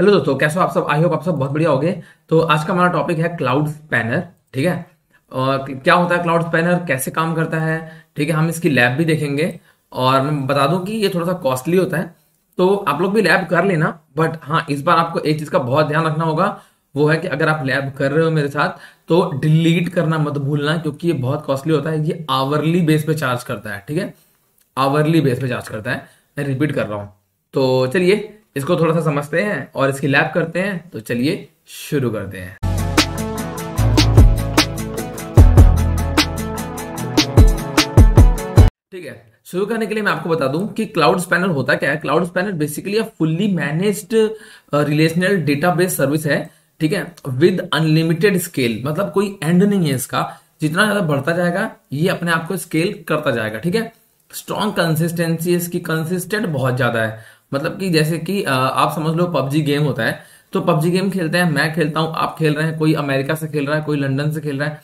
Hello दोस्तों कैसे हो आप सब आई होप आप सब बहुत बढ़िया हो गए तो आज का हमारा टॉपिक है क्लाउड स्पैनर ठीक है और क्या होता है क्लाउड स्पैनर कैसे काम करता है ठीक है हम इसकी लैब भी देखेंगे और मैं बता दूं कि ये थोड़ा सा कॉस्टली होता है तो आप लोग भी लैब कर लेना बट हाँ इस बार आपको एक चीज़ का बहुत ध्यान रखना होगा वो है कि अगर आप लैब कर रहे हो मेरे साथ तो डिलीट करना मत भूलना क्योंकि ये बहुत कॉस्टली होता है ये आवरली बेस पे चार्ज करता है ठीक है आवरली बेस पे चार्ज करता है मैं रिपीट कर रहा हूँ तो चलिए इसको थोड़ा सा समझते हैं और इसकी लैब करते हैं तो चलिए शुरू करते हैं ठीक है शुरू करने के लिए मैं आपको बता दूं कि क्लाउड स्पैनर होता क्या है cloud spanner basically a fully managed relational database service है ठीक है विद अनलिमिटेड स्केल मतलब कोई एंड नहीं है इसका जितना ज्यादा बढ़ता जाएगा ये अपने आप को स्केल करता जाएगा ठीक है स्ट्रॉन्ग कंसिस्टेंसी इसकी कंसिस्टेंट बहुत ज्यादा है मतलब कि जैसे कि आप समझ लो पबजी गेम होता है तो पबजी गेम खेलते हैं मैं खेलता हूं आप खेल रहे हैं कोई अमेरिका से खेल रहा है कोई लंदन से खेल रहा है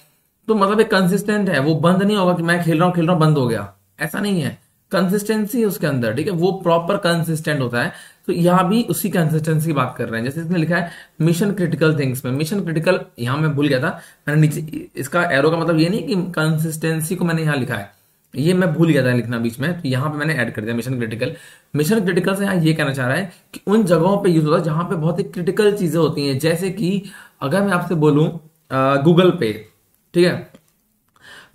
तो मतलब एक कंसिस्टेंट है वो बंद नहीं होगा कि मैं खेल रहा हूँ खेल रहा हूँ बंद हो गया ऐसा नहीं है कंसिस्टेंसी उसके अंदर ठीक है वो प्रॉपर कंसिस्टेंट होता है तो यहां भी उसी कंसिस्टेंसी की बात कर रहे हैं जैसे इसमें लिखा है मिशन क्रिटिकल थिंग्स में मिशन क्रिटिकल यहां मैं भूल गया था मैंने नीचे इसका एरो का मतलब ये नहीं कि कंसिस्टेंसी को मैंने यहां लिखा है ये मैं भूल गया था लिखना बीच में तो यहाँ पे मैंने ऐड कर दिया मिशन क्रिटिकल मिशन क्रिटिकल से यहाँ ये कहना चाह रहा है कि उन जगहों पे यूज होता है जहाँ पे बहुत ही क्रिटिकल चीजें होती हैं जैसे कि अगर मैं आपसे बोलूँ गूगल पे ठीक है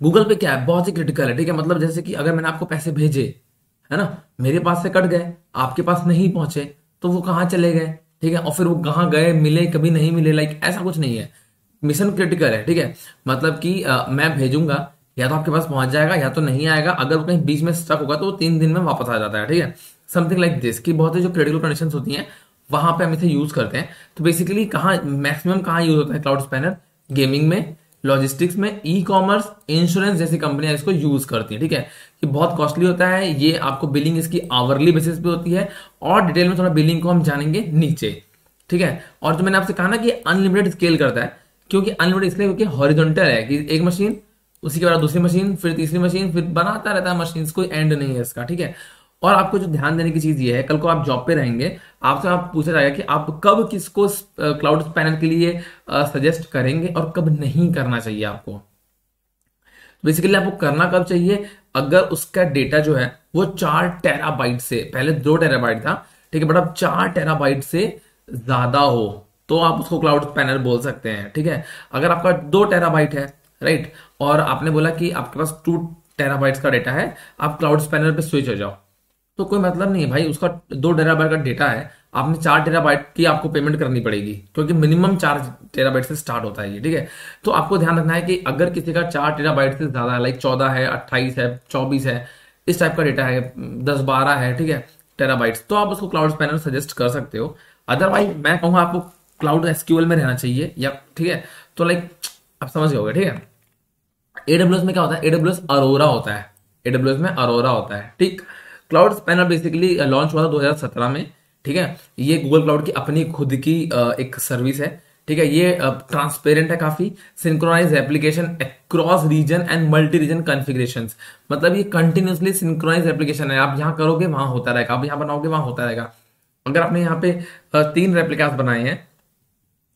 गूगल पे क्या है बहुत ही क्रिटिकल है ठीक है मतलब जैसे कि अगर मैंने आपको पैसे भेजे है ना मेरे पास से कट गए आपके पास नहीं पहुंचे तो वो कहाँ चले गए ठीक है और फिर वो कहाँ गए मिले कभी नहीं मिले लाइक ऐसा कुछ नहीं है मिशन क्रिटिकल है ठीक है मतलब कि मैं भेजूंगा या तो आपके पास पहुंच जाएगा या तो नहीं आएगा अगर वो कहीं बीच में स्टक होगा तो वो तीन दिन में वापस आ जाता है ठीक है समथिंग लाइक दिस की बहुत जो क्रिटिकल कंडीशन होती है वहां पे हम इसे यूज करते हैं तो बेसिकली कहाँ मैक्सिमम कहाँ यूज होता है क्लाउड स्पैनर गेमिंग में लॉजिस्टिक्स में ई कॉमर्स इंश्योरेंस जैसी कंपनियां इसको यूज करती हैं ठीक है कि बहुत कॉस्टली होता है ये आपको बिलिंग इसकी आवरली बेसिस पे होती है और डिटेल में थोड़ा बिलिंग को हम जानेंगे नीचे ठीक है और जो तो मैंने आपसे कहा ना कि अनलिमिटेड स्केल करता है क्योंकि अनलिमिटेड इसलिए क्योंकि हॉरिजॉन्टल है कि एक मशीन उसी के बाद दूसरी मशीन फिर तीसरी मशीन फिर बनाता रहता है मशीन कोई एंड नहीं है इसका ठीक है और आपको जो ध्यान देने की चीज ये है कल को आप जॉब पे रहेंगे आपसे आप पूछा जाएगा कि आप कब किसको क्लाउड पैनल के लिए सजेस्ट करेंगे और कब नहीं करना चाहिए आपको बेसिकली तो आपको करना कब चाहिए अगर उसका डेटा जो है वो चार टेराबाइट से पहले दो टेराबाइट था ठीक है बट अब चार टेराबाइट से ज्यादा हो तो आप उसको क्लाउड पैनल बोल सकते हैं ठीक है अगर आपका दो टेराबाइट है राइट और आपने बोला कि आपके पास टू टेराबाइट्स का डेटा है आप क्लाउड स्पैनर पे स्विच हो जाओ तो कोई मतलब नहीं है भाई उसका दो टेराबाइट का डेटा है आपने चार टेराबाइट की आपको पेमेंट करनी पड़ेगी क्योंकि मिनिमम चार टेराबाइट से स्टार्ट होता है ये ठीक है तो आपको ध्यान रखना है कि अगर किसी का चार टेराबाइट से ज्यादा है लाइक चौदह है अट्ठाईस है चौबीस है इस टाइप का डेटा है दस बारह है ठीक है टेराबाइट तो आप उसको क्लाउड स्पैनर सजेस्ट कर सकते हो अदरवाइज मैं कहूँगा आपको क्लाउड एसक्यूएल में रहना चाहिए या ठीक है तो लाइक आप समझ गए ठीक है एडब्ल्यूएस में क्या होता है एडब्ल्यूएस अरोरा होता है एडब्ल्यूएस में अरोरा होता है ठीक क्लाउड स्पैनर बेसिकली लॉन्च हुआ था 2017 में ठीक है ये गूगल क्लाउड की अपनी खुद की uh, एक सर्विस है ठीक है ये ट्रांसपेरेंट uh, है काफी synchronize application across region and multi region configurations मतलब ये कंटिन्यूसली सिंक्रोनाइज एप्लीकेशन है आप यहाँ करोगे वहां होता रहेगा आप यहाँ बनाओगे वहां होता रहेगा अगर आपने यहाँ पे uh, तीन रेप्लिकास बनाए हैं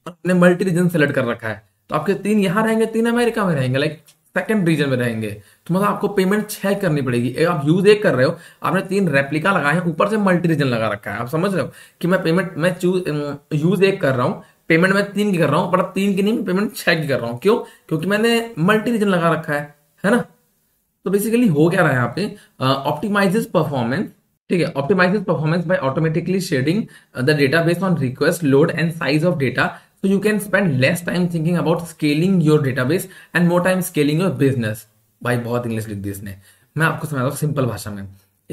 और आपने मल्टी रीजन सेलेक्ट कर रखा है तो आपके तीन यहाँ रहेंगे तीन अमेरिका में रहेंगे लाइक सेकेंड रीजन में रहेंगे तो मतलब आपको पेमेंट छह करनी पड़ेगी एक आप यूज एक कर रहे हो आपने तीन रेप्लिका लगाए हैं ऊपर से मल्टी रीजन लगा रखा है आप समझ रहे हो कि मैं पेमेंट मैं चूज यूज um, एक कर रहा हूँ पेमेंट मैं तीन की कर रहा हूँ पर तीन की नहीं पेमेंट छह की कर रहा हूँ क्यों क्योंकि मैंने मल्टी रीजन लगा रखा है है ना तो बेसिकली हो क्या रहा है यहाँ पे ऑप्टिमाइजेज uh, परफॉर्मेंस ठीक है optimizes performance by automatically sharding the data based on request load and size of data So you can spend less time thinking about scaling your database and more time scaling your business. भाई बहुत English लिख दी इसने मैं आपको समझाता हूँ simple भाषा में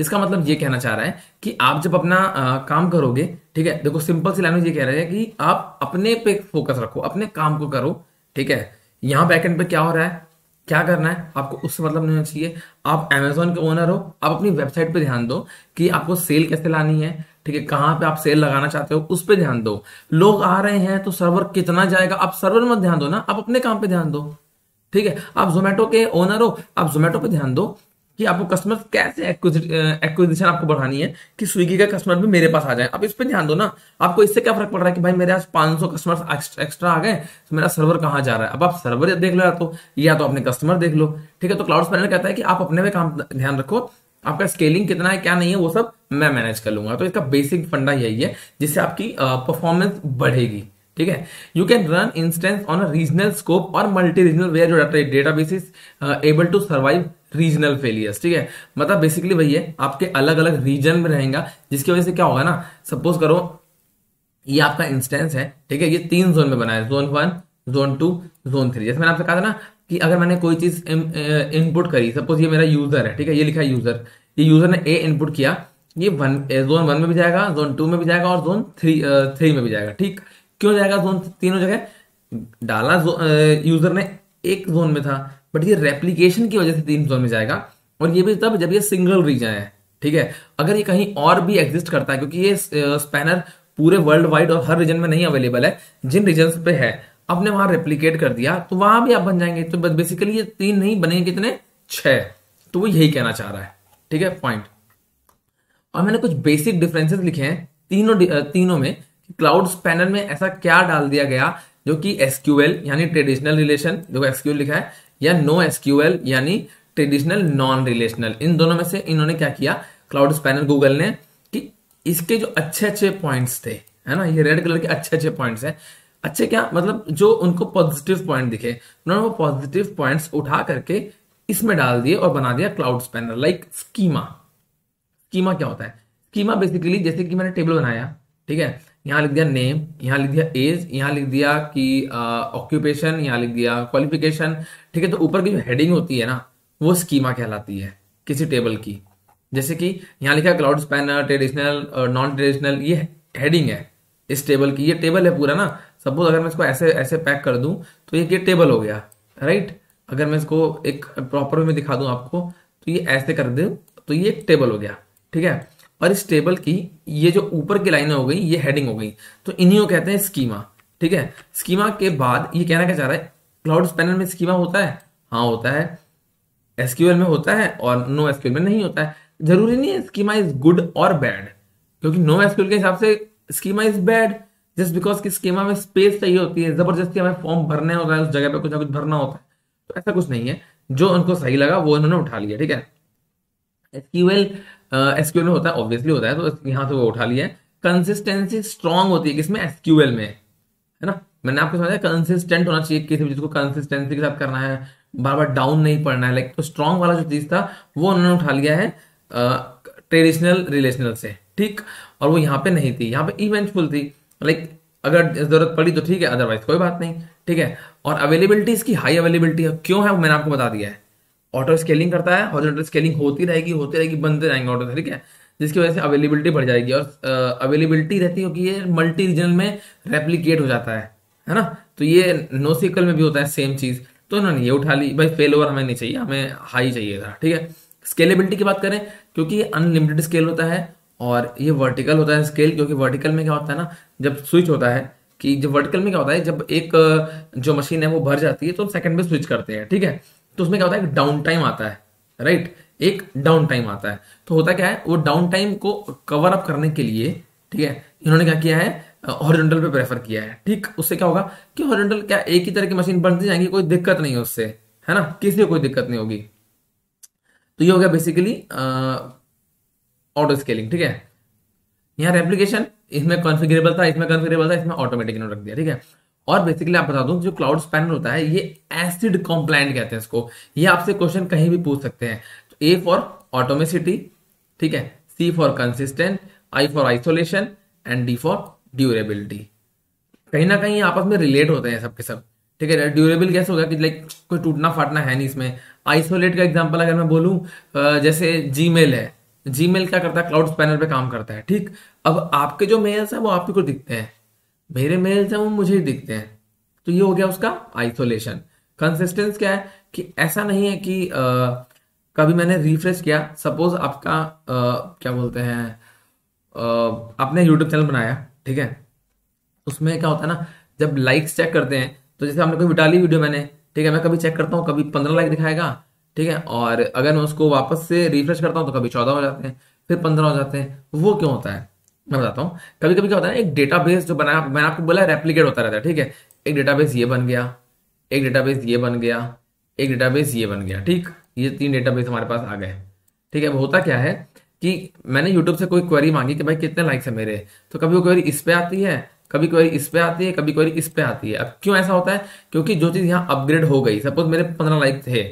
इसका मतलब ये कहना चाह रहा है कि आप जब अपना आ, काम करोगे ठीक है देखो सिंपल सी लैंग्वेज ये कह रहा है कि आप अपने पे फोकस रखो अपने काम को करो ठीक है यहाँ बैकेंड पे क्या हो रहा है क्या करना है आपको उससे मतलब नहीं होना चाहिए आप अमेजोन के ओनर हो आप अपनी वेबसाइट पर ध्यान दो कि आपको सेल कैसे लानी है ठीक है कहाँ पे आप सेल लगाना चाहते हो उस पर ध्यान दो लोग आ रहे हैं तो सर्वर कितना जाएगा आप सर्वर मत ध्यान दो ना आप अपने काम पे ध्यान दो ठीक है आप जोमेटो के ओनर हो आप जोमेटो पे ध्यान दो कि आपको कस्टमर कैसे एक्विजिशन आपको बढ़ानी है कि स्विगी का कस्टमर भी मेरे पास आ जाए आप इस पर ध्यान दो ना आपको इससे क्या फर्क पड़ रहा है कि भाई मेरे आज 500 कस्टमर एक्स्ट्रा आ गए तो मेरा सर्वर कहाँ जा रहा है अब आप सर्वर देख लो या तो या तो अपने कस्टमर देख लो ठीक है तो क्लाउड पैनल कहता है कि आप अपने में काम ध्यान रखो आपका स्केलिंग कितना है क्या नहीं है वो सब मैं मैनेज कर लूंगा तो इसका बेसिक फंडा यही है जिससे आपकी परफॉर्मेंस बढ़ेगी ठीक है you can run instance on regional scope और मल्टी रीजनल वेयर जो database is able to survive regional failures ठीक है मतलब बेसिकली वही है आपके अलग अलग रीजन में रहेगा जिसकी वजह से क्या होगा ना सपोज करो ये आपका इंस्टेंस है ठीक है ये तीन जोन में बना है zone one zone two zone three जैसे मैंने आपसे कहा था ना कि अगर मैंने कोई चीज इनपुट करी सपोज ये मेरा यूजर है ठीक है ये लिखा है यूजर ये यूजर ने ए इनपुट किया ये वन जोन वन में भी जाएगा जोन टू में भी जाएगा और जोन थ्री थ्री में भी जाएगा ठीक क्यों जाएगा जोन तीनों जगह डाला यूजर ने एक जोन में था बट ये रेप्लीकेशन की वजह से तीन जोन में जाएगा और ये भी तब जब ये सिंगल रीजन है ठीक है अगर ये कहीं और भी एग्जिस्ट करता है क्योंकि ये स्पैनर पूरे वर्ल्ड वाइड और हर रीजन में नहीं अवेलेबल है जिन रीजन पे है आपने वहां रेप्लीकेट कर दिया तो वहां भी आप बन जाएंगे तो बेसिकली ये तीन नहीं बनेंगे कितने छह तो वो यही कहना चाह रहा है ठीक है पॉइंट और मैंने कुछ बेसिक डिफरेंसेस लिखे हैं तीनों तीनों में क्लाउड पैनल में ऐसा क्या डाल दिया गया जो कि एसक्यूएल यानी ट्रेडिशनल रिलेशन जो एसक्यूएल लिखा है या नो एसक्यूएल यानी ट्रेडिशनल नॉन रिलेशनल इन दोनों में से इन्होंने क्या किया क्लाउड पैनल गूगल ने कि इसके जो अच्छे अच्छे पॉइंट्स थे है ना ये रेड कलर के अच्छे अच्छे पॉइंट्स हैं अच्छे क्या मतलब जो उनको पॉजिटिव पॉइंट दिखे उन्होंने वो पॉजिटिव पॉइंट्स उठा करके इसमें डाल दिए और बना दिया cloud spanner like schema schema क्या होता है स्कीमा बेसिकली जैसे कि मैंने टेबल बनाया ठीक है यहाँ लिख दिया नेम यहाँ लिख दिया एज यहाँ लिख दिया कि ऑक्यूपेशन यहाँ लिख दिया क्वालिफिकेशन ठीक है तो ऊपर की जो हेडिंग होती है ना वो स्कीमा कहलाती है किसी टेबल की जैसे कि यहाँ लिखा cloud spanner traditional non traditional ये हेडिंग है इस टेबल की ये टेबल है पूरा ना सपोज अगर मैं इसको ऐसे ऐसे पैक कर दूं तो ये ये टेबल हो गया राइट अगर मैं इसको एक प्रॉपर में दिखा दूं आपको तो ये ऐसे कर दूं तो ये एक टेबल हो गया ठीक है और इस टेबल की ये जो ऊपर की लाइनें हो गई ये हेडिंग हो गई तो इन्हीं को कहते हैं स्कीमा ठीक है स्कीमा के बाद ये कहना क्या चाह रहा है क्लाउड पैनल में स्कीमा होता है हाँ होता है एसक्यूएल में होता है और नो एसक्यूएल में नहीं होता है जरूरी नहीं है स्कीमा इज गुड और बैड क्योंकि नो एसक्यूएल के हिसाब से schema is bad just because की स्कीमा में स्पेस चाहिए होती है जबरदस्ती हमें फॉर्म भरने होता है उस जगह पे कुछ ना कुछ भरना होता है तो ऐसा कुछ नहीं है जो उनको सही लगा वो उन्होंने उठा लिया ठीक है एसक्यूएल एसक्यूएल में होता है ऑब्वियसली होता है तो यहां से वो उठा लिया कंसिस्टेंसी स्ट्रांग होती है किसमें एसक्यूएल में है ना मैंने आपको समझा कंसिस्टेंट होना चाहिए किसी भी चीज को कंसिस्टेंसी के साथ करना है बार बार डाउन नहीं पड़ना है लाइक तो स्ट्रांग वाला जो चीज था वो उन्होंने उठा लिया है ट्रेडिशनल रिलेशनल से ठीक और वो यहाँ पे नहीं थी यहाँ पे इवेंटफुल थी लाइक अगर जरूरत पड़ी तो ठीक है अदरवाइज कोई बात नहीं ठीक है और अवेलेबिलिटी इसकी हाई अवेलेबिलिटी है क्यों है वो मैंने आपको बता दिया है ऑटो स्केलिंग करता है हॉरिजॉन्टल स्केलिंग होती रहेगी होती रहेगी बनते रहेंगे ऑटो ठीक है जिसकी वजह से अवेलेबिलिटी बढ़ जाएगी और अवेलेबिलिटी रहती है कि ये मल्टी रीजन में रेप्लीकेट हो जाता है है ना तो ये नो सिकल में भी होता है सेम चीज़ तो इन्होंने ये उठा ली भाई फेल ओवर हमें नहीं चाहिए हमें हाई चाहिए था ठीक है स्केलेबिलिटी की बात करें क्योंकि ये अनलिमिटेड स्केल होता है और ये वर्टिकल होता है स्केल क्योंकि वर्टिकल में क्या होता है ना जब स्विच होता है कि जब वर्टिकल में क्या होता है जब एक जो मशीन है वो भर जाती है तो हम सेकंड में स्विच करते हैं ठीक है तो उसमें क्या होता है डाउन टाइम आता है राइट एक डाउन टाइम आता है तो होता क्या है वो डाउन टाइम को कवर अप करने के लिए ठीक है इन्होंने क्या किया है हॉरिजॉन्टल पे प्रेफर किया है ठीक उससे क्या होगा कि हॉरिजॉन्टल क्या एक ही तरह की मशीन बनती जाएंगी कोई दिक्कत नहीं है उससे है ना किसी को कोई दिक्कत नहीं होगी तो ये हो गया बेसिकली ऑटो स्केलिंग ठीक है यहाँ रेप्लीकेशन इसमें कॉन्फिगरेबल था इसमें कॉन्फिगरेबल था इसमें ऑटोमेटिक रख दिया ठीक है और बेसिकली आप बता दूं जो क्लाउड स्पैनर होता है ये एसिड कॉम्प्लाइंट कहते हैं इसको ये आपसे क्वेश्चन कहीं भी पूछ सकते हैं तो ए फॉर ऑटोमेसिटी ठीक है C for consistent I for isolation and D for durability कहीं ना कहीं आपस में रिलेट होते हैं सबके सब ठीक है ड्यूरेबल कैसे होगा कि लाइक कोई टूटना फाटना है नहीं इसमें आइसोलेट का एग्जाम्पल अगर मैं बोलूँ जैसे जी है जी क्या करता है क्लाउड पैनल पे काम करता है ठीक अब आपके जो मेल्स हैं वो आप ही को दिखते हैं मेरे मेल्स हैं वो मुझे ही दिखते हैं तो ये हो गया उसका आइसोलेशन कंसिस्टेंस क्या है कि ऐसा नहीं है कि आ, कभी मैंने रिफ्रेश किया सपोज आपका आ, क्या बोलते हैं आपने यूट्यूब चैनल बनाया ठीक है उसमें क्या होता है ना जब लाइक्स चेक करते हैं तो जैसे आपने कोई विटाली वीडियो मैंने ठीक है मैं कभी चेक करता हूँ कभी पंद्रह लाइक दिखाएगा ठीक है और अगर मैं उसको वापस से रिफ्रेश करता हूँ तो कभी चौदह हो जाते हैं फिर पंद्रह हो जाते हैं वो क्यों होता है मैं बताता हूँ कभी कभी क्या होता है एक डेटा बेस जो बनाया मैंने आपको बोला रेप्लीकेट होता रहता है ठीक है एक डेटा बेस ये बन गया एक डेटाबेस ये बन गया एक डेटाबेस ये बन गया ठीक ये तीन डेटाबेस हमारे पास आ गए ठीक है होता क्या है कि मैंने यूट्यूब से कोई क्वेरी मांगी कि भाई कितने लाइक्स है मेरे तो कभी वो क्वेरी इस पे आती है कभी क्वेरी इस पे आती है कभी क्वेरी इस पे आती है अब क्यों ऐसा होता है क्योंकि जो चीज़ यहाँ अपग्रेड हो गई सपोज मेरे पंद्रह लाइक थे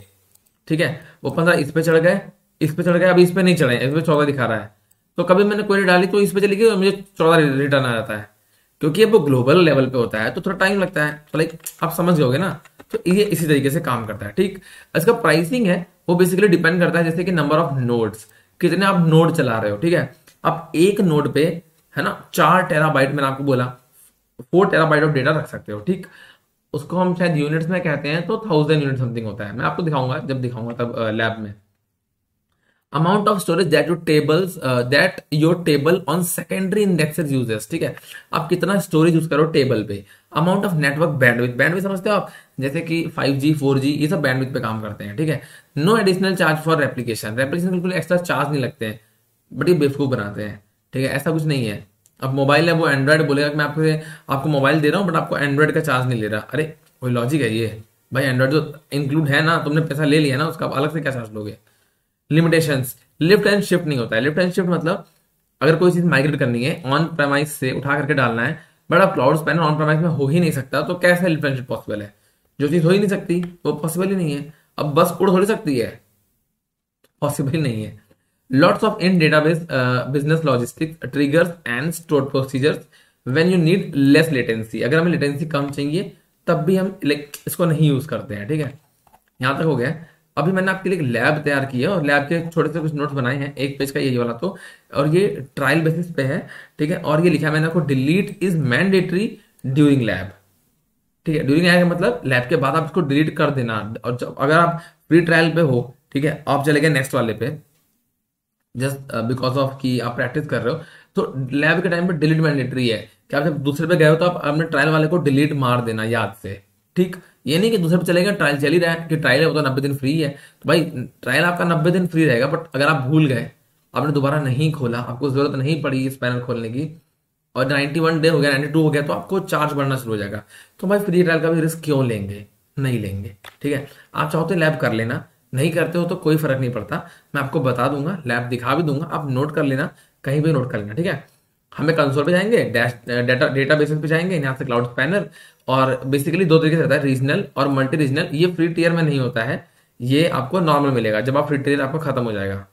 ठीक है वो पंद्रह इस पे चढ़ गए इस पे चढ़ गए अभी इस पे नहीं चढ़े इस पे चौदह दिखा रहा है तो कभी मैंने क्वेरी डाली तो इस पे चली गई और मुझे चौदह रिटर्न आ जाता है क्योंकि वो ग्लोबल लेवल पे होता है तो थोड़ा टाइम लगता है तो लाइक आप समझ गए ना तो ये इसी तरीके से काम करता है ठीक इसका प्राइसिंग है वो बेसिकली डिपेंड करता है जैसे कि नंबर ऑफ नोड्स कितने आप नोड चला रहे हो ठीक है आप एक नोड पे है ना चार टेराबाइट मैंने आपको बोला फोर टेराबाइट ऑफ डेटा रख सकते हो ठीक उसको हम शायद यूनिट्स में कहते हैं तो थाउजेंड यूनिट समथिंग होता है मैं आपको दिखाऊंगा जब दिखाऊंगा तब लैब में amount of storage that you tables that your table on secondary indexes uses ठीक है आप कितना स्टोरेज यूज करो टेबल पे amount of network bandwidth bandwidth समझते हो आप जैसे कि 5G 4G ये सब बैंडविथ पे काम करते हैं ठीक है no additional charge for replication replication बिल्कुल एक्स्ट्रा चार्ज नहीं लगते हैं बट ये बेवकूफ बनाते हैं ठीक है ऐसा कुछ नहीं है अब मोबाइल है वो एंड्रॉयड बोलेगा कि मैं आपको आपको मोबाइल दे रहा हूँ बट आपको एंड्रॉयड का चार्ज नहीं ले रहा अरे कोई लॉजिक है ये भाई एंड्रॉयड जो इंक्लूड है ना तुमने पैसा ले लिया ना उसका अलग से क्या चार्ज लोगे लिमिटेशन लिफ्ट एंड शिफ्ट नहीं होता है लिफ्ट एंड शिफ्ट मतलब अगर कोई चीज़ माइग्रेट करनी है ऑन प्रमाइज से उठा करके डालना है बट अब क्लाउड पैनल ऑन प्रमाइज में हो ही नहीं सकता तो कैसे लिफ्ट एंड शिफ्ट पॉसिबल है जो चीज़ हो ही नहीं सकती वो पॉसिबल ही नहीं है अब बस उड़ थोड़ी सकती है पॉसिबल नहीं है lots of in database uh, business logistics triggers and stored procedures when you need less latency अगर हमें latency कम चाहिए तब भी हम लाइक इसको नहीं यूज करते हैं ठीक है यहाँ तक हो गया अभी मैंने आपके लिए एक लैब तैयार किया और लैब के छोटे से कुछ नोट्स बनाए हैं एक पेज का यही वाला तो और ये ट्रायल बेसिस पे है ठीक है और ये लिखा है मैंने आपको delete is mandatory during lab ठीक है ड्यूरिंग लैब मतलब लैब के बाद आप इसको डिलीट कर देना और जब अगर आप फ्री ट्रायल पे हो ठीक है आप चले गए नेक्स्ट वाले पे जस्ट बिकॉज ऑफ कि आप प्रैक्टिस कर रहे हो तो लैब के टाइम पे डिलीट मैंडेटरी है कि आप जब दूसरे पे गए हो तो आप अपने ट्रायल वाले को डिलीट मार देना याद से ठीक ये नहीं कि दूसरे पे चलेगा ट्रायल चल ही रहा है कि ट्रायल है वो तो नब्बे दिन फ्री है तो भाई ट्रायल आपका नब्बे दिन फ्री रहेगा बट अगर आप भूल गए आपने दोबारा नहीं खोला आपको जरूरत नहीं पड़ी इस पैनल खोलने की और 91 डे हो गया 92 हो गया तो आपको चार्ज बढ़ना शुरू हो जाएगा तो भाई फ्री ट्रायल का भी रिस्क क्यों लेंगे नहीं लेंगे ठीक है आप चाहो तो लैब कर लेना नहीं करते हो तो कोई फर्क नहीं पड़ता मैं आपको बता दूंगा लैब दिखा भी दूंगा आप नोट कर लेना कहीं भी नोट कर लेना ठीक है हमें कंसोल पे जाएंगे डैश डेटा डेटा बेसिस पे जाएंगे यहाँ से क्लाउड स्पैनर और बेसिकली दो तरीके से रहता है रीजनल और मल्टी रीजनल ये फ्री टीयर में नहीं होता है ये आपको नॉर्मल मिलेगा जब आप फ्री टीयर आपको खत्म हो जाएगा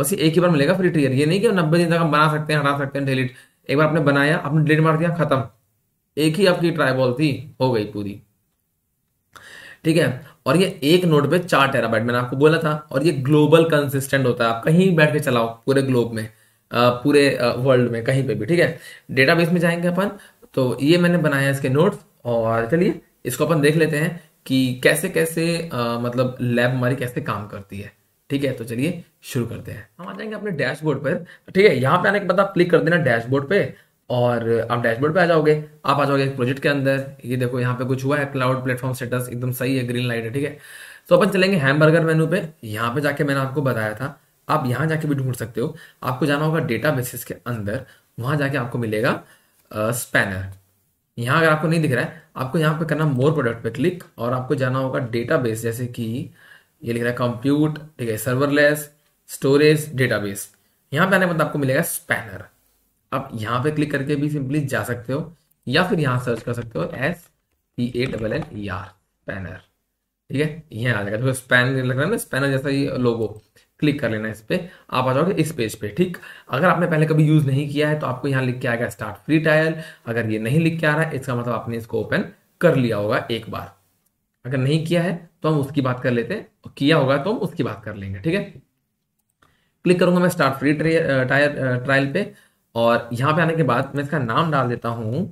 बस ये एक ही बार मिलेगा फ्री टीयर ये नहीं कि नब्बे दिन तक हम बना सकते हैं हटा सकते हैं डिलीट एक बार आपने बनाया आपने डिलीट मार दिया खत्म एक ही आपकी ट्राइबॉल थी हो गई पूरी ठीक है और ये एक नोट पे चार टेराबाइट मैंने आपको बोला था और ये ग्लोबल कंसिस्टेंट होता है आप कहीं बैठ के चलाओ पूरे ग्लोब में पूरे वर्ल्ड में कहीं पे भी ठीक है डेटाबेस में जाएंगे अपन तो ये मैंने बनाया इसके नोट्स और चलिए इसको अपन देख लेते हैं कि कैसे कैसे आ, मतलब लैब हमारी कैसे काम करती है ठीक है तो चलिए शुरू करते हैं हम आ जाएंगे अपने डैशबोर्ड पर ठीक है यहाँ पे आने के बाद आप क्लिक कर देना डैशबोर्ड पे और आप डैशबोर्ड पे आ जाओगे आप आ जाओगे एक प्रोजेक्ट के अंदर ये देखो यहाँ पे कुछ हुआ है क्लाउड प्लेटफॉर्म स्टेटस एकदम सही है ग्रीन लाइट है ठीक है तो अपन चलेंगे हैमबर्गर मेनू पे यहाँ पे जाके मैंने आपको बताया था आप यहाँ जाके भी ढूंढ सकते हो आपको जाना होगा डेटा बेसिस के अंदर वहां जाके आपको मिलेगा स्पैनर यहाँ अगर आपको नहीं दिख रहा है आपको यहाँ पे करना मोर प्रोडक्ट पे क्लिक और आपको जाना होगा डेटा बेस जैसे कि ये लिख रहा है कंप्यूट ठीक है सर्वरलेस स्टोरेज डेटाबेस यहाँ पे आने के बाद आपको मिलेगा स्पैनर आप यहाँ पे क्लिक करके भी सिंपली जा सकते हो या फिर यहाँ सर्च कर सकते हो S P A double N E R spanner ठीक है यह आ जाएगा तो स्पैनर लग रहा है ना स्पैनर जैसा ये लोगो क्लिक कर लेना इस पर आप आ जाओगे इस पेज पे ठीक अगर आपने पहले कभी यूज़ नहीं किया है तो आपको यहाँ लिख के आएगा स्टार्ट फ्री ट्रायल अगर ये नहीं लिख के आ रहा है इसका मतलब आपने इसको ओपन कर लिया होगा एक बार अगर नहीं किया है तो हम उसकी बात कर लेते हैं किया होगा तो हम उसकी बात कर लेंगे ठीक है क्लिक करूंगा मैं स्टार्ट फ्री ट्रायल पे और यहाँ पे आने के बाद मैं इसका नाम डाल देता हूँ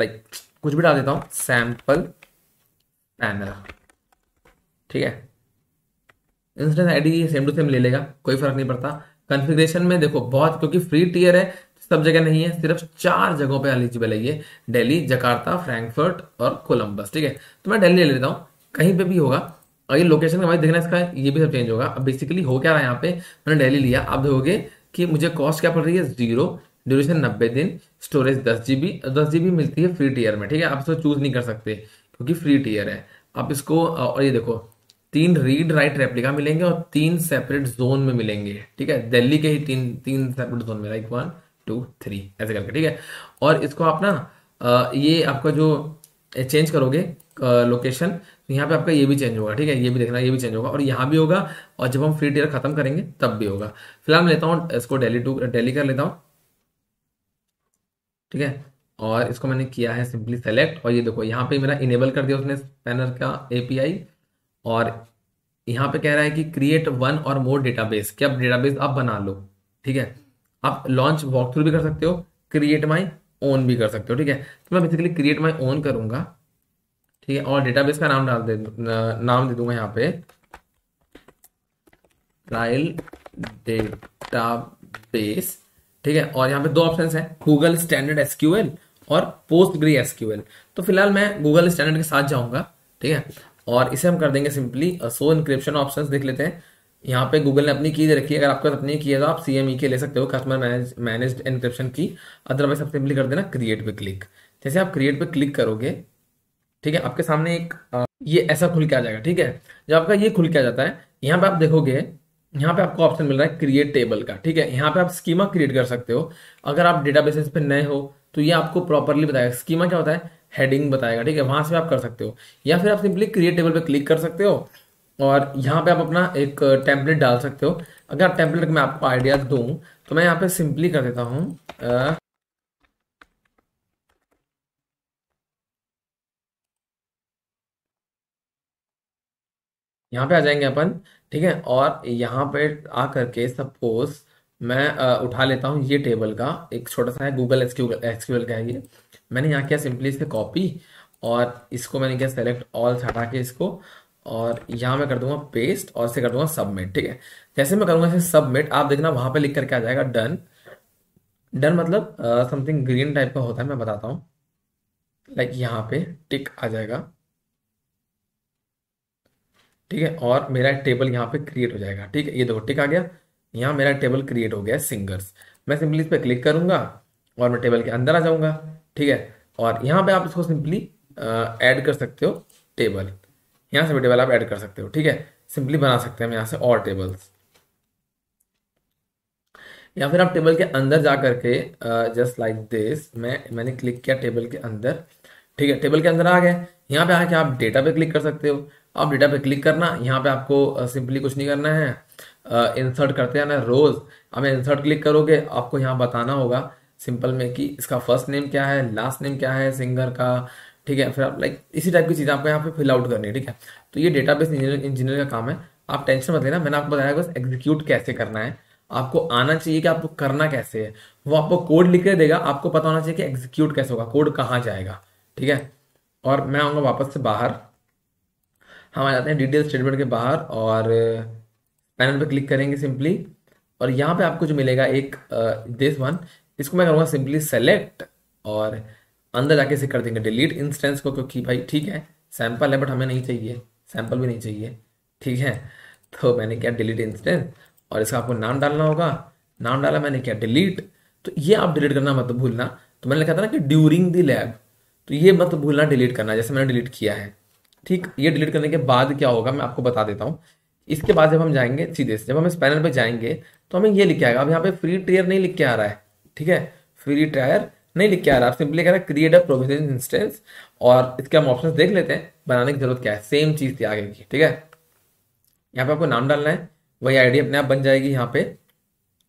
लाइक कुछ भी डाल देता हूँ सैम्पल पैनल ठीक है instance ID same to same ले लेगा कोई फर्क नहीं पड़ता कॉन्फ़िगरेशन में देखो बहुत क्योंकि फ्री टीयर है सब जगह नहीं है सिर्फ चार जगहों पे एलिजिबल है ये दिल्ली जकार्ता फ्रैंकफर्ट और कोलंबस ठीक है तो मैं दिल्ली ले लेता हूँ कहीं पे भी होगा और ये लोकेशन का भाई देखना इसका ये भी सब चेंज होगा अब बेसिकली हो क्या रहा है यहाँ पे मैंने दिल्ली लिया आप देखोगे कि मुझे कॉस्ट क्या पड़ रही है जीरो ड्यूरेशन नब्बे दिन स्टोरेज दस जी बी दस जी बी मिलती है फ्री टीयर में ठीक है आप इसको चूज़ नहीं कर सकते क्योंकि फ्री टीयर है आप इसको और ये देखो तीन रीड राइट रेप्लिका मिलेंगे और तीन सेपरेट जोन में मिलेंगे ठीक है दिल्ली के ही तीन तीन सेपरेट जोन में लाइक वन टू थ्री ऐसे करके ठीक है और इसको आप ना ये आपका जो चेंज करोगे लोकेशन तो यहाँ पे आपका ये भी चेंज होगा ठीक है ये भी देखना ये भी चेंज होगा और यहाँ भी होगा और जब हम फ्री टीयर खत्म करेंगे तब भी होगा फिलहाल मैं लेता हूँ इसको डेली टू डेली कर लेता हूँ ठीक है और इसको मैंने किया है सिंपली सेलेक्ट और ये देखो यहाँ पे मेरा इनेबल कर दिया उसने स्पैनर का एपीआई और यहाँ पे कह रहा है कि क्रिएट वन और मोर डेटाबेस क्या डेटाबेस आप बना लो ठीक है आप लॉन्च वॉक थ्रू भी कर सकते हो क्रिएट माई ओन भी कर सकते हो ठीक है तो मैं बेसिकली क्रिएट माई ओन करूंगा ठीक है और डेटाबेस का नाम डाल दे नाम दे दूंगा यहाँ पे ट्रायल डेटाबेस ठीक है और यहाँ पे दो ऑप्शंस हैं गूगल स्टैंडर्ड एसक्यूएल और पोस्ट ग्री एसक्यूएल तो फिलहाल मैं गूगल स्टैंडर्ड के साथ जाऊंगा ठीक है और इसे हम कर देंगे सिंपली सो इनक्रिप्शन ऑप्शन देख लेते हैं यहाँ पे गूगल ने अपनी की रखी है अगर आपके पास अपनी की है तो आप सीएमई के e ले सकते हो कस्टमर मैनेज मैनेज्ड इनक्रिप्शन की अदरवाइज आप सिंपली कर देना क्रिएट पे क्लिक जैसे आप क्रिएट पे क्लिक करोगे ठीक है आपके सामने एक ये ऐसा खुल के आ जाएगा ठीक है जब आपका ये खुल के आ जाता है यहाँ पे आप देखोगे यहाँ पे आपको ऑप्शन मिल रहा है क्रिएट टेबल का ठीक है यहाँ पे आप स्कीमा क्रिएट कर सकते हो अगर आप बेसिस पे नए हो तो ये आपको प्रॉपरली बताएगा स्कीमा क्या होता है हेडिंग बताएगा ठीक है वहां से आप कर सकते हो या फिर आप सिंपली क्रिएट टेबल पे क्लिक कर सकते हो और यहाँ पे आप अपना एक टेम्पलेट डाल सकते हो अगर आप टेम्पलेट में आपको आइडिया दूँ तो मैं यहाँ पे सिंपली कर देता हूँ यहाँ पे आ जाएंगे अपन ठीक है और यहाँ पे आ करके सपोज मैं आ, उठा लेता हूँ ये टेबल का एक छोटा सा है गूगल एक्सक्यूएल का है ये मैंने यहाँ किया सिंपली इसे कॉपी और इसको मैंने किया सेलेक्ट ऑल हटा के इसको और यहाँ मैं कर दूंगा पेस्ट और इसे कर दूंगा सबमिट ठीक है जैसे मैं करूंगा इसे सबमिट आप देखना वहां पर लिख करके आ जाएगा डन डन मतलब समथिंग ग्रीन टाइप का होता है मैं बताता हूँ लाइक like यहाँ पे टिक आ जाएगा ठीक है और मेरा टेबल यहाँ पे क्रिएट हो जाएगा ठीक है ये देखो टिक आ गया यहाँ मेरा टेबल क्रिएट हो गया सिंगर्स मैं सिंपली इस पर क्लिक करूंगा और मैं टेबल के अंदर आ जाऊंगा ठीक है और यहाँ पे आप इसको सिंपली ऐड कर सकते हो टेबल यहाँ से भी टेबल आप ऐड कर सकते हो ठीक है सिंपली बना सकते हैं यहाँ से और टेबल्स या फिर आप टेबल के अंदर जा करके जस्ट लाइक दिस मैं मैंने क्लिक किया टेबल के अंदर ठीक है टेबल के अंदर आ गए यहाँ पे आके आप डेटा पे क्लिक कर सकते हो आप डेटा पे क्लिक करना यहाँ पे आपको सिंपली कुछ नहीं करना है इंसर्ट करते जाना रोज अब इंसर्ट क्लिक करोगे आपको यहाँ बताना होगा सिंपल में कि इसका फर्स्ट नेम क्या है लास्ट नेम क्या है सिंगर का ठीक है फिर आप लाइक इसी टाइप की चीज़ आपको यहाँ पे फिल आउट करनी है ठीक है तो ये डेटा डेटाबेस इंजीनियर का काम है आप टेंशन मत लेना मैंने आपको बताया बस एग्जीक्यूट कैसे करना है आपको आना चाहिए कि आपको करना कैसे है वो आपको कोड लिख के देगा आपको पता होना चाहिए कि एग्जीक्यूट कैसे होगा कोड कहाँ जाएगा ठीक है और मैं आऊँगा वापस से बाहर हम आ जाते हैं डिटेल स्टेटमेंट के बाहर और पैनल पर क्लिक करेंगे सिंपली और यहाँ पे आपको जो मिलेगा एक दिस uh, वन इसको मैं करूँगा सिंपली सेलेक्ट और अंदर जाके इसे कर देंगे डिलीट इंस्टेंस को क्योंकि भाई ठीक है सैंपल है बट हमें नहीं चाहिए सैंपल भी नहीं चाहिए ठीक है तो मैंने क्या डिलीट इंस्टेंस और इसका आपको नाम डालना होगा नाम डाला मैंने क्या डिलीट तो ये आप डिलीट करना मत भूलना तो मैंने लिखा था ना कि ड्यूरिंग दी लैब तो ये मत भूलना डिलीट करना जैसे मैंने डिलीट किया है ठीक ये डिलीट करने के बाद क्या होगा मैं आपको बता देता हूँ इसके बाद जब हम जाएंगे सीधे जब हम इस पैनल पे जाएंगे तो हमें ये लिख के आएगा अब यहाँ पे फ्री ट्रेयर नहीं लिख के आ रहा है ठीक है फ्री ट्रायर नहीं लिख के आ रहा है आप सिंपली कह रहा है क्रिएट अ प्रोविजन इंस्टेंस और इसके हम ऑप्शन देख लेते हैं बनाने की जरूरत क्या है सेम चीज़ थी आगे की ठीक है यहाँ पे आपको नाम डालना है वही आईडी अपने आप बन जाएगी यहाँ पे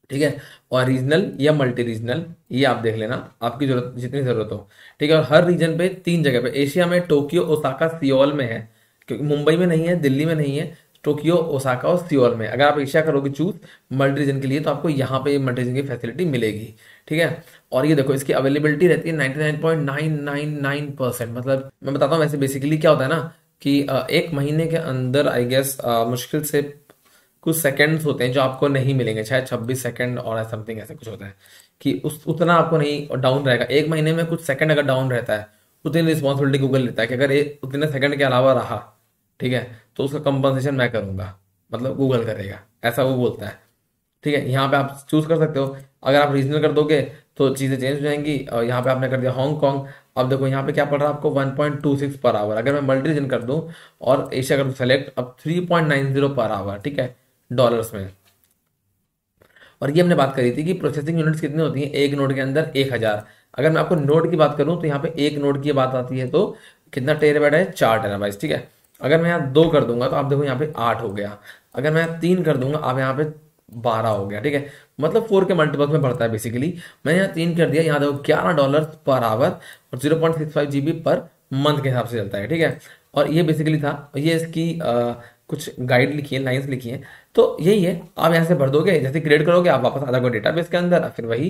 ठीक है और रीजनल या मल्टी रीजनल ये आप देख लेना आपकी जरूरत जितनी ज़रूरत हो ठीक है और हर रीजन पे तीन जगह पे एशिया में टोक्यो ओसाका सियोल में है क्योंकि मुंबई में नहीं है दिल्ली में नहीं है टोक्यो ओसाका और सियोल में अगर आप एशिया करोगे चूज मल्टी रीजन के लिए तो आपको यहाँ पे मल्टी रीजन की फैसिलिटी मिलेगी ठीक है और ये देखो इसकी अवेलेबिलिटी रहती है नाइनटी परसेंट मतलब मैं बताता हूँ वैसे बेसिकली क्या होता है ना कि एक महीने के अंदर आई गेस मुश्किल से कुछ सेकंड्स होते हैं जो आपको नहीं मिलेंगे शायद छब्बीस सेकंड और समथिंग ऐसा कुछ होता है कि उस उतना आपको नहीं डाउन रहेगा एक महीने में कुछ सेकंड अगर डाउन रहता है उतनी रिस्पॉन्सिबिलिटी गूगल लेता है कि अगर ये उतने सेकंड के अलावा रहा ठीक है तो उसका कंपनसेशन मैं करूँगा मतलब गूगल करेगा ऐसा वो बोलता है ठीक है यहाँ पे आप चूज़ कर सकते हो अगर आप रीजनल कर दोगे तो चीज़ें चेंज हो जाएंगी और यहाँ पे आपने कर दिया हांगकॉन्ग अब देखो यहाँ पे क्या पड़ रहा है आपको 1.26 पर आवर अगर मैं मल्टी रीजन कर दूँ और एशिया कर दूँ सेलेक्ट अब 3.90 पर आवर ठीक है डॉलर्स में और ये हमने बात करी थी कि प्रोसेसिंग यूनिट्स कितनी होती हैं एक नोट के अंदर एक हज़ार अगर मैं आपको नोट की बात करूं तो यहाँ पे एक नोट की बात आती है तो कितना बैठा है चार टेरा बाइस ठीक है अगर मैं यहाँ दो कर दूंगा तो आप देखो यहाँ पे आठ हो गया अगर मैं तीन कर दूंगा आप यहाँ पे बारह हो गया ठीक है मतलब फोर के मल्टीपल में बढ़ता है बेसिकली मैंने यहाँ तीन कर दिया यहाँ देखो ग्यारह डॉलर पर आवर और जीरो पॉइंट पर मंथ के हिसाब से चलता है ठीक है और ये बेसिकली था ये इसकी आ, कुछ गाइड लिखी है लाइन्स लिखी है तो यही है आप यहाँ से भर दोगे जैसे क्रिएट करोगे आप वापस आ जाओगे डेटाबेस के अंदर फिर वही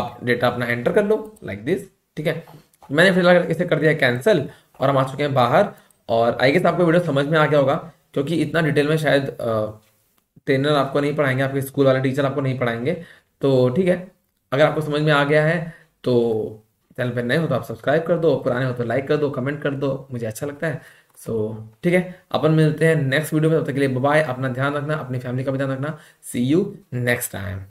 आप डेटा अपना एंटर कर लो लाइक दिस ठीक है मैंने फिलहाल इसे कर दिया कैंसिल और हम आ चुके हैं बाहर और आई गेस आपको वीडियो समझ में आ गया होगा क्योंकि इतना डिटेल में शायद ट्रेनर आपको नहीं पढ़ाएंगे आपके स्कूल वाले टीचर आपको नहीं पढ़ाएंगे तो ठीक है अगर आपको समझ में आ गया है तो चैनल पर नए हो तो आप सब्सक्राइब कर दो पुराने हो तो लाइक कर दो कमेंट कर दो मुझे अच्छा लगता है सो so, ठीक है अपन मिलते हैं नेक्स्ट वीडियो में तब तक के लिए बाय अपना ध्यान रखना अपनी फैमिली का भी ध्यान रखना सी यू नेक्स्ट टाइम